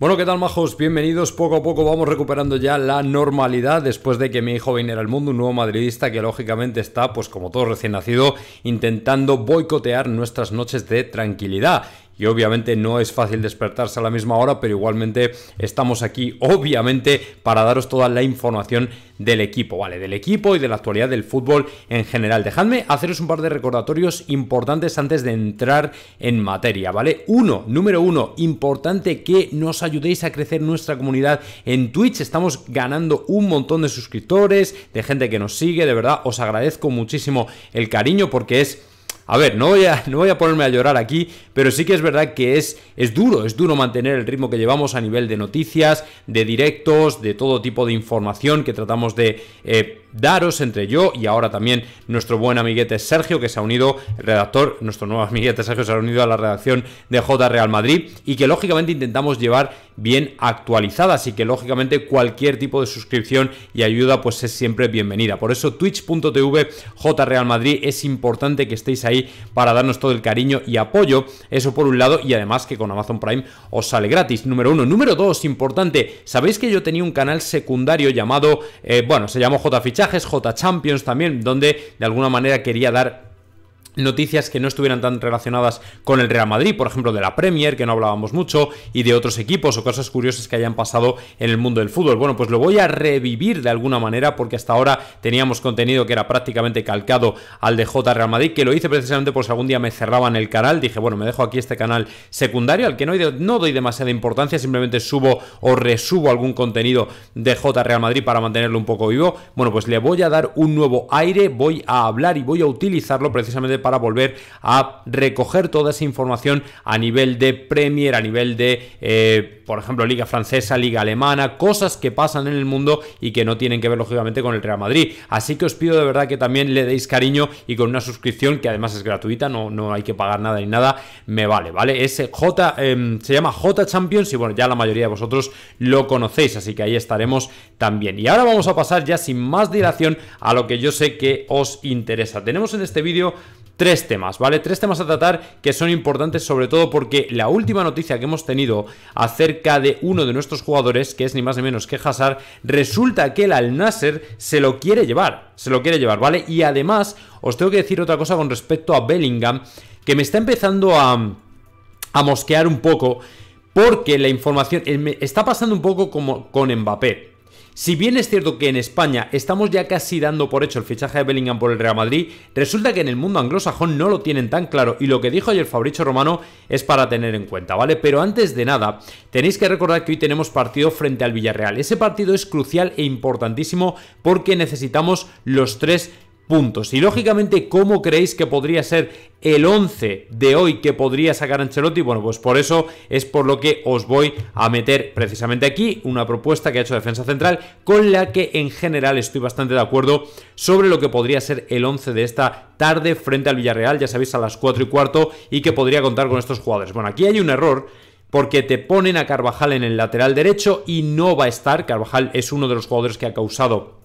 Bueno, ¿qué tal, majos? Bienvenidos. Poco a poco vamos recuperando ya la normalidad después de que mi hijo viniera al mundo, un nuevo madridista que lógicamente está, pues como todo recién nacido, intentando boicotear nuestras noches de tranquilidad y obviamente no es fácil despertarse a la misma hora, pero igualmente estamos aquí obviamente para daros toda la información del equipo, ¿vale? Del equipo y de la actualidad del fútbol en general. Dejadme haceros un par de recordatorios importantes antes de entrar en materia, ¿vale? Uno, número uno, importante que nos ayudéis a crecer nuestra comunidad en Twitch. Estamos ganando un montón de suscriptores, de gente que nos sigue, de verdad, os agradezco muchísimo el cariño porque es a ver, no voy a, no voy a ponerme a llorar aquí, pero sí que es verdad que es, es duro, es duro mantener el ritmo que llevamos a nivel de noticias, de directos, de todo tipo de información que tratamos de... Eh, Daros entre yo y ahora también nuestro buen amiguete Sergio que se ha unido, el redactor, nuestro nuevo amiguete Sergio se ha unido a la redacción de J Real Madrid y que lógicamente intentamos llevar bien actualizada, así que lógicamente cualquier tipo de suscripción y ayuda pues es siempre bienvenida. Por eso twitch.tv J Real Madrid es importante que estéis ahí para darnos todo el cariño y apoyo, eso por un lado y además que con Amazon Prime os sale gratis, número uno. Número dos, importante, sabéis que yo tenía un canal secundario llamado, eh, bueno, se llamó JFitch J Champions también, donde de alguna manera quería dar noticias que no estuvieran tan relacionadas con el Real Madrid, por ejemplo de la Premier, que no hablábamos mucho, y de otros equipos o cosas curiosas que hayan pasado en el mundo del fútbol. Bueno, pues lo voy a revivir de alguna manera porque hasta ahora teníamos contenido que era prácticamente calcado al de J Real Madrid, que lo hice precisamente por si algún día me cerraban el canal, dije, bueno, me dejo aquí este canal secundario al que no, doy, no doy demasiada importancia, simplemente subo o resubo algún contenido de J Real Madrid para mantenerlo un poco vivo. Bueno, pues le voy a dar un nuevo aire, voy a hablar y voy a utilizarlo precisamente para para volver a recoger toda esa información a nivel de Premier, a nivel de, eh, por ejemplo, Liga Francesa, Liga Alemana, cosas que pasan en el mundo y que no tienen que ver, lógicamente, con el Real Madrid. Así que os pido de verdad que también le deis cariño y con una suscripción que además es gratuita, no, no hay que pagar nada ni nada, me vale, ¿vale? Ese eh, J, em, se llama J Champions y bueno, ya la mayoría de vosotros lo conocéis, así que ahí estaremos también. Y ahora vamos a pasar ya sin más dilación a lo que yo sé que os interesa. Tenemos en este vídeo tres temas, ¿vale? Tres temas a tratar que son importantes sobre todo porque la última noticia que hemos tenido acerca de uno de nuestros jugadores, que es ni más ni menos que Hazard, resulta que el Al Nasser se lo quiere llevar, se lo quiere llevar, ¿vale? Y además os tengo que decir otra cosa con respecto a Bellingham, que me está empezando a, a mosquear un poco porque la información eh, está pasando un poco como con Mbappé. Si bien es cierto que en España estamos ya casi dando por hecho el fichaje de Bellingham por el Real Madrid, resulta que en el mundo anglosajón no lo tienen tan claro y lo que dijo ayer Fabricio Romano es para tener en cuenta, ¿vale? Pero antes de nada, tenéis que recordar que hoy tenemos partido frente al Villarreal. Ese partido es crucial e importantísimo porque necesitamos los tres puntos. Y lógicamente, ¿cómo creéis que podría ser el 11 de hoy que podría sacar Ancelotti? Bueno, pues por eso es por lo que os voy a meter precisamente aquí una propuesta que ha hecho Defensa Central con la que en general estoy bastante de acuerdo sobre lo que podría ser el 11 de esta tarde frente al Villarreal, ya sabéis, a las 4 y cuarto y que podría contar con estos jugadores. Bueno, aquí hay un error porque te ponen a Carvajal en el lateral derecho y no va a estar. Carvajal es uno de los jugadores que ha causado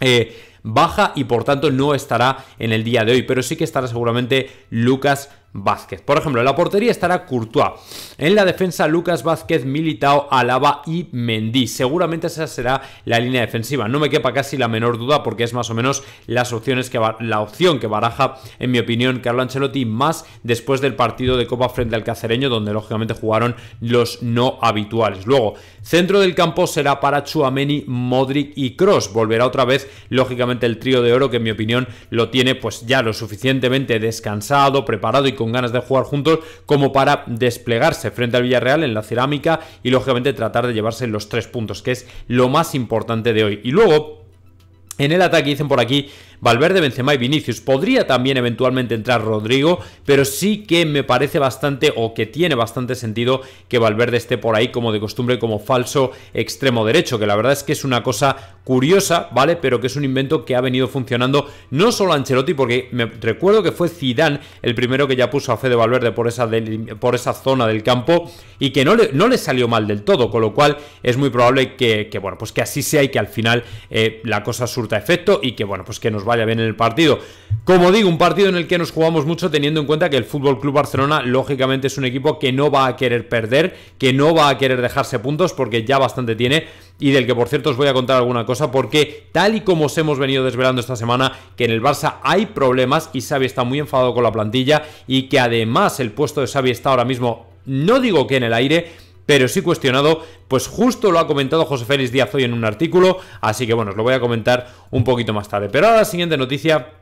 eh, baja y por tanto no estará en el día de hoy, pero sí que estará seguramente Lucas Vázquez. Por ejemplo, en la portería estará Courtois. En la defensa, Lucas Vázquez, Militao, Alaba y Mendy. Seguramente esa será la línea defensiva. No me quepa casi la menor duda porque es más o menos las opciones que la opción que baraja, en mi opinión, Carlo Ancelotti, más después del partido de Copa frente al Cacereño, donde lógicamente jugaron los no habituales. Luego, centro del campo será para Chuameni, Modric y Cross. Volverá otra vez, lógicamente, el trío de oro, que en mi opinión lo tiene pues ya lo suficientemente descansado, preparado y con con ganas de jugar juntos como para desplegarse frente al Villarreal en la cerámica y lógicamente tratar de llevarse los tres puntos, que es lo más importante de hoy. Y luego... En el ataque dicen por aquí Valverde, Benzema y Vinicius. Podría también eventualmente entrar Rodrigo, pero sí que me parece bastante o que tiene bastante sentido que Valverde esté por ahí como de costumbre como falso extremo derecho, que la verdad es que es una cosa curiosa, ¿vale? Pero que es un invento que ha venido funcionando no solo a Ancelotti, porque me recuerdo que fue Zidane el primero que ya puso a de Valverde por esa, por esa zona del campo y que no le, no le salió mal del todo, con lo cual es muy probable que, bueno, pues que así sea y que al final eh, la cosa surta efecto y que, bueno, pues que nos vaya bien en el partido. Como digo, un partido en el que nos jugamos mucho teniendo en cuenta que el Fútbol Club Barcelona lógicamente es un equipo que no va a querer perder, que no va a querer dejarse puntos porque ya bastante tiene y del que por cierto os voy a contar alguna cosa porque tal y como os hemos venido desvelando esta semana que en el Barça hay problemas y Xavi está muy enfadado con la plantilla y que además el puesto de Xavi está ahora mismo no digo que en el aire, pero sí cuestionado, pues justo lo ha comentado José Félix Díaz hoy en un artículo, así que bueno, os lo voy a comentar un poquito más tarde. Pero ahora la siguiente noticia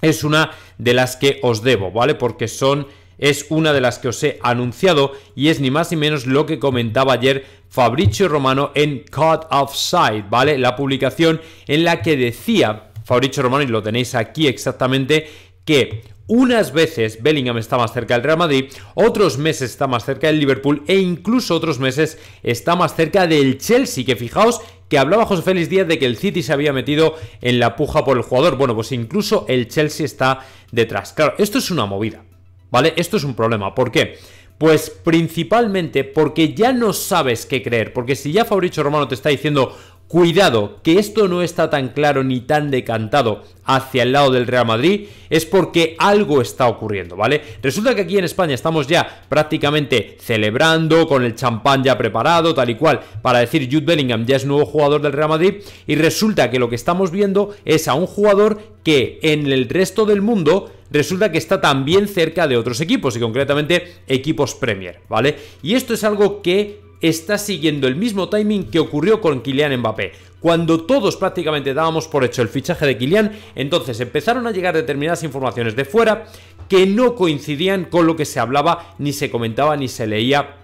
es una de las que os debo, ¿vale? Porque son es una de las que os he anunciado y es ni más ni menos lo que comentaba ayer Fabricio Romano en Off Offside, ¿vale? La publicación en la que decía Fabricio Romano, y lo tenéis aquí exactamente, que unas veces Bellingham está más cerca del Real Madrid, otros meses está más cerca del Liverpool e incluso otros meses está más cerca del Chelsea, que fijaos que hablaba José Félix Díaz de que el City se había metido en la puja por el jugador. Bueno, pues incluso el Chelsea está detrás. Claro, esto es una movida, ¿vale? Esto es un problema. ¿Por qué? Pues principalmente porque ya no sabes qué creer, porque si ya Fabricio Romano te está diciendo Cuidado, que esto no está tan claro ni tan decantado hacia el lado del Real Madrid es porque algo está ocurriendo, ¿vale? Resulta que aquí en España estamos ya prácticamente celebrando con el champán ya preparado, tal y cual, para decir Jude Bellingham ya es nuevo jugador del Real Madrid y resulta que lo que estamos viendo es a un jugador que en el resto del mundo resulta que está también cerca de otros equipos y concretamente equipos Premier, ¿vale? Y esto es algo que está siguiendo el mismo timing que ocurrió con Kylian Mbappé. Cuando todos prácticamente dábamos por hecho el fichaje de Kylian, entonces empezaron a llegar determinadas informaciones de fuera que no coincidían con lo que se hablaba, ni se comentaba, ni se leía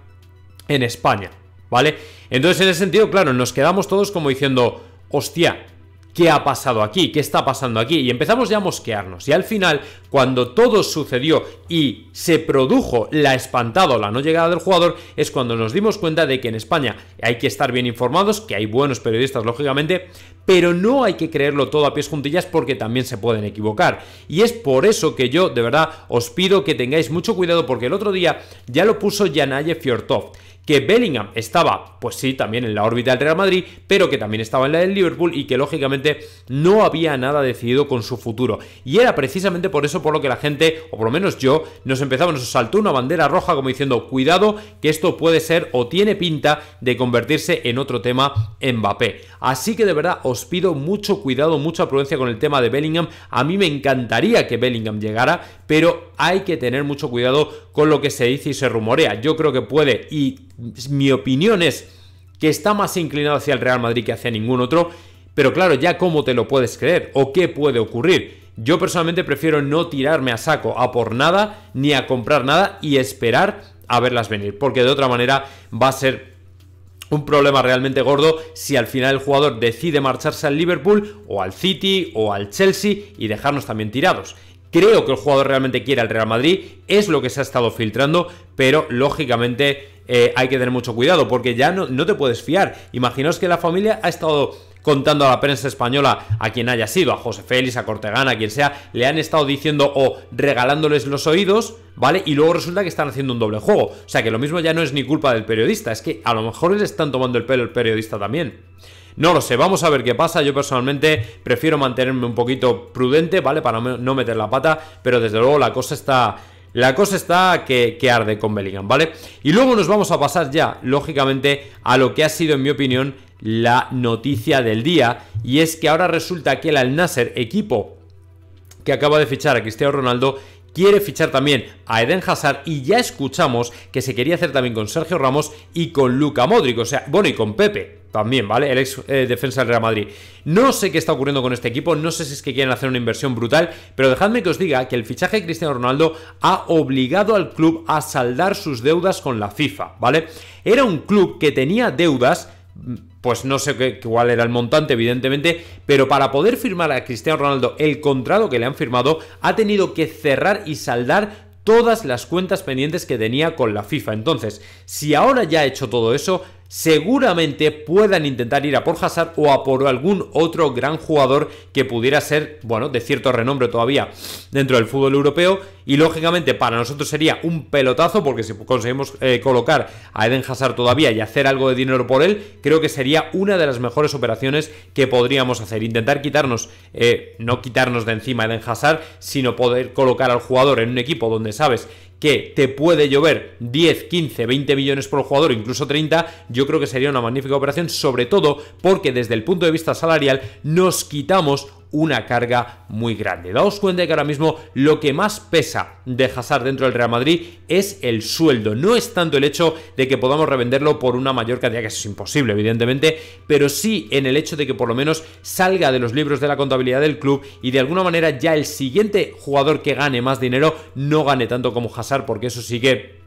en España, ¿vale? Entonces en ese sentido, claro, nos quedamos todos como diciendo, hostia, ¿Qué ha pasado aquí? ¿Qué está pasando aquí? Y empezamos ya a mosquearnos. Y al final, cuando todo sucedió y se produjo la espantada o la no llegada del jugador, es cuando nos dimos cuenta de que en España hay que estar bien informados, que hay buenos periodistas, lógicamente, pero no hay que creerlo todo a pies juntillas porque también se pueden equivocar. Y es por eso que yo, de verdad, os pido que tengáis mucho cuidado porque el otro día ya lo puso Yanaye Fiortov que Bellingham estaba, pues sí, también en la órbita del Real Madrid, pero que también estaba en la del Liverpool y que lógicamente no había nada decidido con su futuro. Y era precisamente por eso por lo que la gente, o por lo menos yo, nos empezaba, nos saltó una bandera roja como diciendo, cuidado que esto puede ser o tiene pinta de convertirse en otro tema Mbappé. Así que de verdad os pido mucho cuidado, mucha prudencia con el tema de Bellingham. A mí me encantaría que Bellingham llegara, pero hay que tener mucho cuidado con lo que se dice y se rumorea. Yo creo que puede y mi opinión es que está más inclinado hacia el Real Madrid que hacia ningún otro, pero claro, ya cómo te lo puedes creer o qué puede ocurrir. Yo personalmente prefiero no tirarme a saco a por nada ni a comprar nada y esperar a verlas venir, porque de otra manera va a ser un problema realmente gordo si al final el jugador decide marcharse al Liverpool o al City o al Chelsea y dejarnos también tirados. Creo que el jugador realmente quiere al Real Madrid, es lo que se ha estado filtrando, pero lógicamente eh, hay que tener mucho cuidado porque ya no, te puedes fiar. Imaginaos que la familia ha estado contando a la prensa española, a quien haya sido, a José Félix, a Cortegana, a quien sea, le han estado diciendo o regalándoles los oídos, ¿vale? Y luego resulta que están haciendo un doble juego. O sea que lo mismo ya no es ni culpa del periodista, es que a lo mejor le están tomando el pelo el periodista también. No lo sé, vamos a ver qué pasa. Yo personalmente prefiero mantenerme un poquito prudente, ¿vale? Para no meter la pata, pero desde luego la cosa está... La cosa está que, arde con Bellingham, ¿vale? Y luego nos vamos a pasar ya, lógicamente, a lo que ha sido, en mi opinión, la noticia del día. Y es que ahora resulta que el Al Nasser, equipo que acaba de fichar a Cristiano Ronaldo, quiere fichar también a Eden Hazard y ya escuchamos que se quería hacer también con Sergio Ramos y con Luca Modric, o sea, bueno, y con Pepe, también, ¿vale? El ex eh, defensa del Real Madrid. No sé qué está ocurriendo con este equipo, no sé si es que quieren hacer una inversión brutal, pero dejadme que os diga que el fichaje de Cristiano Ronaldo ha obligado al club a saldar sus deudas con la FIFA, ¿vale? Era un club que tenía deudas pues no sé qué, cuál era el montante, evidentemente, pero para poder firmar a Cristiano Ronaldo el contrato que le han firmado, ha tenido que cerrar y saldar todas las cuentas pendientes que tenía con la FIFA. Entonces, si ahora ya ha hecho todo eso, seguramente puedan intentar ir a por Hazard o a por algún otro gran jugador que pudiera ser, bueno, de cierto renombre todavía dentro del fútbol europeo. Y lógicamente para nosotros sería un pelotazo, porque si conseguimos eh, colocar a Eden Hazard todavía y hacer algo de dinero por él, creo que sería una de las mejores operaciones que podríamos hacer. Intentar quitarnos, eh, no quitarnos de encima a Eden Hazard, sino poder colocar al jugador en un equipo donde sabes que te puede llover 10, 15, 20 millones por jugador, incluso 30, yo creo que sería una magnífica operación, sobre todo porque desde el punto de vista salarial nos quitamos una carga muy grande. Daos cuenta que ahora mismo lo que más pesa de Hazard dentro del Real Madrid es el sueldo. No es tanto el hecho de que podamos revenderlo por una mayor cantidad, que eso es imposible, evidentemente, pero sí en el hecho de que por lo menos salga de los libros de la contabilidad del club y de alguna manera ya el siguiente jugador que gane más dinero no gane tanto como Hazard, porque eso sí que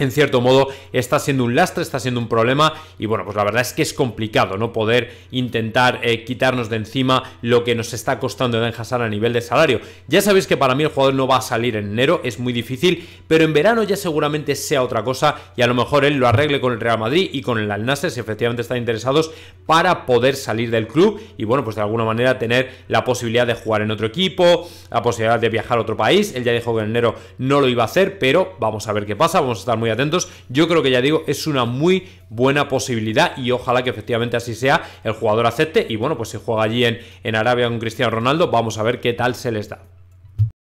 en cierto modo está siendo un lastre, está siendo un problema y bueno, pues la verdad es que es complicado no poder intentar eh, quitarnos de encima lo que nos está costando Eden Hassan a nivel de salario. Ya sabéis que para mí el jugador no va a salir en enero, es muy difícil, pero en verano ya seguramente sea otra cosa y a lo mejor él lo arregle con el Real Madrid y con el al si efectivamente están interesados para poder salir del club y bueno, pues de alguna manera tener la posibilidad de jugar en otro equipo, la posibilidad de viajar a otro país. Él ya dijo que en enero no lo iba a hacer, pero vamos a ver qué pasa, vamos a estar muy atentos. Yo creo que ya digo, es una muy buena posibilidad y ojalá que efectivamente así sea, el jugador acepte y bueno, pues si juega allí en, en Arabia con Cristiano Ronaldo, vamos a ver qué tal se les da.